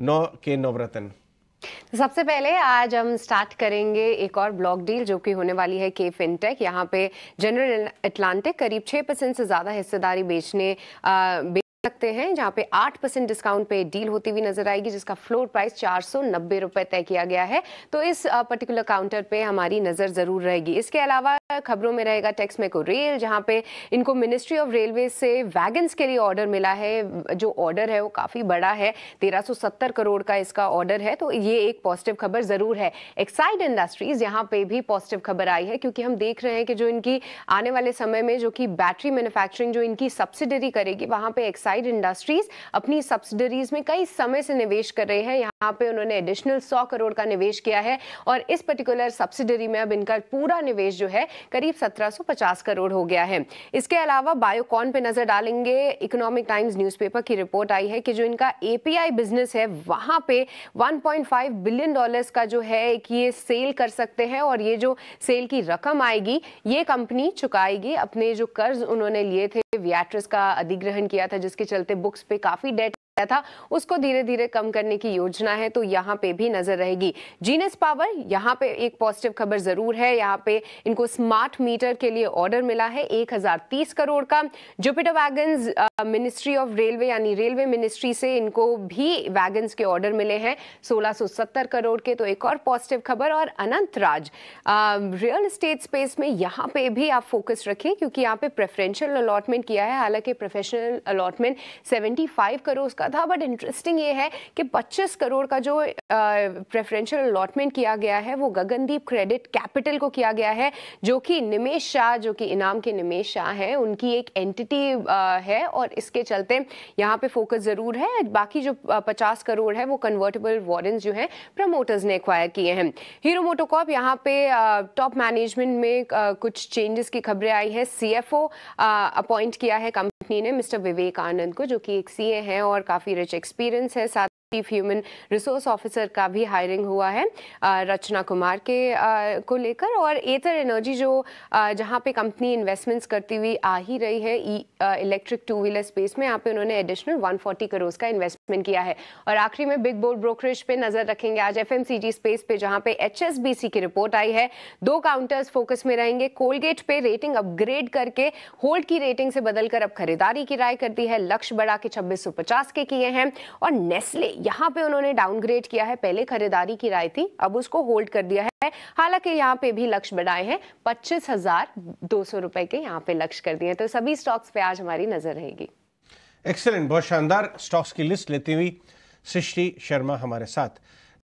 नौ के नवरत्न तो सबसे पहले आज हम स्टार्ट करेंगे एक और ब्लॉक डील जो कि होने वाली है के फिनटेक यहाँ पे जनरल अटलांटिक करीब छह परसेंट से ज़्यादा हिस्सेदारी बेचने आ, बेच सकते हैं जहाँ पे 8 परसेंट डिस्काउंट पे डील होती हुई नजर आएगी जिसका फ्लोर प्राइस चार सौ तय किया गया है तो इस पर्टिकुलर काउंटर पे हमारी नज़र ज़रूर रहेगी इसके अलावा खबरों में रहेगा टेक्स मेको रेल जहां पे इनको मिनिस्ट्री ऑफ रेलवे से वैगन्स के लिए ऑर्डर मिला है जो ऑर्डर है वो काफ़ी बड़ा है 1370 करोड़ का इसका ऑर्डर है तो ये एक पॉजिटिव खबर ज़रूर है एक्साइड इंडस्ट्रीज यहां पे भी पॉजिटिव खबर आई है क्योंकि हम देख रहे हैं कि जो इनकी आने वाले समय में जो कि बैटरी मैन्युफैक्चरिंग जो इनकी सब्सिडरी करेगी वहां पर एक्साइड इंडस्ट्रीज अपनी सब्सिडरीज में कई समय से निवेश कर रहे हैं यहाँ पे उन्होंने एडिशनल सौ करोड़ का निवेश किया है और इस पर्टिकुलर सब्सिडरी में अब इनका पूरा निवेश जो है करीब 1750 करोड़ हो गया है इसके अलावा बायोकॉन पे नजर डालेंगे इकोनॉमिक टाइम्स न्यूज़पेपर की रिपोर्ट आई है कि जो इनका एपीआई बिजनेस है वहां पे 1.5 बिलियन डॉलर्स का जो है कि ये सेल कर सकते हैं और ये जो सेल की रकम आएगी ये कंपनी चुकाएगी अपने जो कर्ज उन्होंने लिए थे वियाट्रस का अधिग्रहण किया था जिसके चलते बुक्स पे काफ़ी डेट था उसको धीरे धीरे कम करने की योजना है तो यहाँ पे भी नजर रहेगी जीनेस पावर यहाँ पे एक पॉजिटिव खबर जरूर है यहाँ पे इनको स्मार्ट मीटर के लिए ऑर्डर मिला है 1030 करोड़ का Jupiter Wagon ministry of railway यानी रेलवे मिनिस्ट्री से इनको भी वैगन के ऑर्डर मिले हैं 1670 करोड़ के तो एक और पॉजिटिव खबर और Anant Raj real estate space में यहाँ पे भी आप फोकस रखें क्योंकि यहाँ पे प्रेफरेंशियल अलॉटमेंट किया है हालांकि प्रोफेशनल अलॉटमेंट 75 करोड़ का रहा था बट इंटरेस्टिंग ये है कि 25 करोड़ का जो प्रेफरेंशियल अलॉटमेंट किया गया है वो गगनदीप क्रेडिट कैपिटल को किया गया है जो कि निमेश शाह जो कि इनाम के निमेश शाह हैं उनकी एक एंटिटी है और इसके चलते यहाँ पे फोकस ज़रूर है बाकी जो पचास करोड़ है वो कन्वर्टेबल वॉरेंट जो है प्रमोटर्स ने एक्वायर किए हैं हीरो मोटोकॉप यहाँ पे टॉप मैनेजमेंट में कुछ चेंजेस की खबरें आई है सी अपॉइंट किया है कंपनी कंपनी ने मिस्टर विवेक आनंद को जो कि एक सीए हैं और काफ़ी रिच एक्सपीरियंस है साथ चीफ ह्यूमन रिसोर्स ऑफिसर का भी हायरिंग हुआ है रचना कुमार के को लेकर और एथर एनर्जी जो जहां पे कंपनी इन्वेस्टमेंट्स करती हुई आ ही रही है इलेक्ट्रिक टू व्हीलर स्पेस में यहाँ पे उन्होंने एडिशनल 140 करोड़ का इन्वेस्टमेंट किया है और आखिरी में बिग बोर्ड ब्रोकरेज पे नजर रखेंगे आज एफ स्पेस पे जहां पे एच की रिपोर्ट आई है दो काउंटर्स फोकस में रहेंगे कोलगेट पे रेटिंग अपग्रेड करके होल्ड की रेटिंग से बदलकर अब खरीदारी की राय कर दी है लक्ष्य बढ़ा के छब्बीस के किए हैं और नेस्ले यहाँ पे उन्होंने डाउनग्रेड किया है पहले खरीदारी की राय थी अब उसको होल्ड कर दिया है हालांकि यहाँ पे भी लक्ष्य बढ़ाए हैं पच्चीस हजार दो सौ रुपए के यहाँ पे लक्ष्य कर दिए तो सभी स्टॉक्स पे आज हमारी नजर रहेगी एक्सेलेंट बहुत शानदार स्टॉक्स की लिस्ट लेती हुई सृष्टि शर्मा हमारे साथ